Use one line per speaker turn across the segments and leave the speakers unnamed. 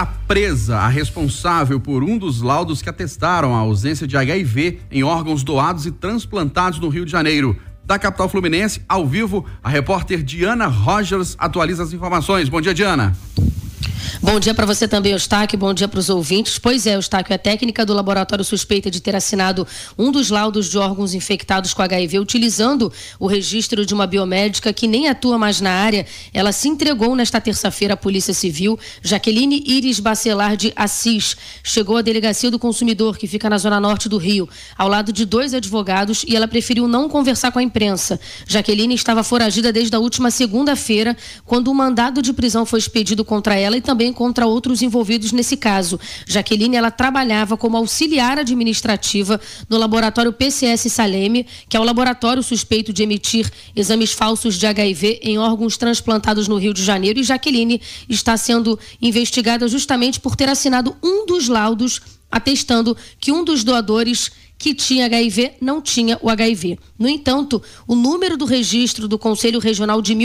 está presa a responsável por um dos laudos que atestaram a ausência de HIV em órgãos doados e transplantados no Rio de Janeiro. Da capital fluminense, ao vivo, a repórter Diana Rogers atualiza as informações. Bom dia, Diana.
Bom dia para você também, Eustáquio. Bom dia para os ouvintes. Pois é, Eustáquio, a técnica do laboratório suspeita de ter assinado um dos laudos de órgãos infectados com HIV utilizando o registro de uma biomédica que nem atua mais na área. Ela se entregou nesta terça-feira à Polícia Civil. Jaqueline Iris Bacelar de Assis chegou à delegacia do consumidor, que fica na zona norte do Rio, ao lado de dois advogados, e ela preferiu não conversar com a imprensa. Jaqueline estava foragida desde a última segunda-feira, quando um mandado de prisão foi expedido contra ela e também também contra outros envolvidos nesse caso. Jaqueline ela trabalhava como auxiliar administrativa no laboratório PCS Saleme, que é o laboratório suspeito de emitir exames falsos de HIV em órgãos transplantados no Rio de Janeiro. E Jaqueline está sendo investigada justamente por ter assinado um dos laudos atestando que um dos doadores que tinha HIV não tinha o HIV. No entanto, o número do registro do Conselho Regional de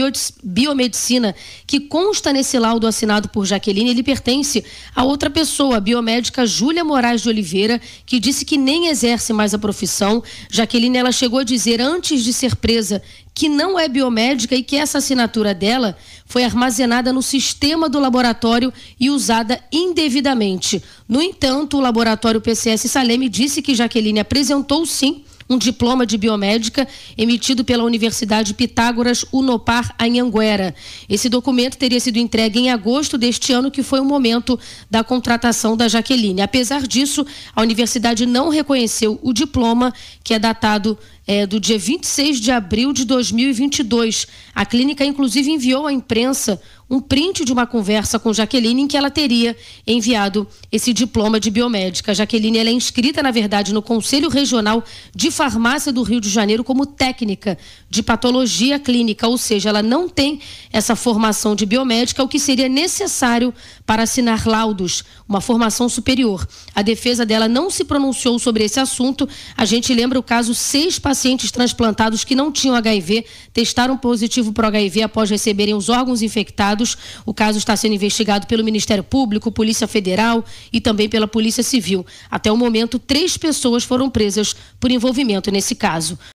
Biomedicina, que consta nesse laudo assinado por Jaqueline, ele pertence a outra pessoa, a biomédica Júlia Moraes de Oliveira, que disse que nem exerce mais a profissão. Jaqueline, ela chegou a dizer antes de ser presa que não é biomédica e que essa assinatura dela foi armazenada no sistema do laboratório e usada indevidamente. No entanto, o laboratório PCS Saleme disse que Jaqueline apresentou sim um diploma de biomédica emitido pela Universidade Pitágoras Unopar Anhanguera. Esse documento teria sido entregue em agosto deste ano, que foi o momento da contratação da Jaqueline. Apesar disso, a universidade não reconheceu o diploma, que é datado é, do dia 26 de abril de 2022. A clínica, inclusive, enviou à imprensa um print de uma conversa com Jaqueline em que ela teria enviado esse diploma de biomédica. Jaqueline é inscrita, na verdade, no Conselho Regional de Farmácia do Rio de Janeiro como técnica de patologia clínica, ou seja, ela não tem essa formação de biomédica, o que seria necessário para assinar laudos, uma formação superior. A defesa dela não se pronunciou sobre esse assunto. A gente lembra o caso seis pacientes transplantados que não tinham HIV testaram positivo para HIV após receberem os órgãos infectados o caso está sendo investigado pelo Ministério Público, Polícia Federal e também pela Polícia Civil. Até o momento, três pessoas foram presas por envolvimento nesse caso.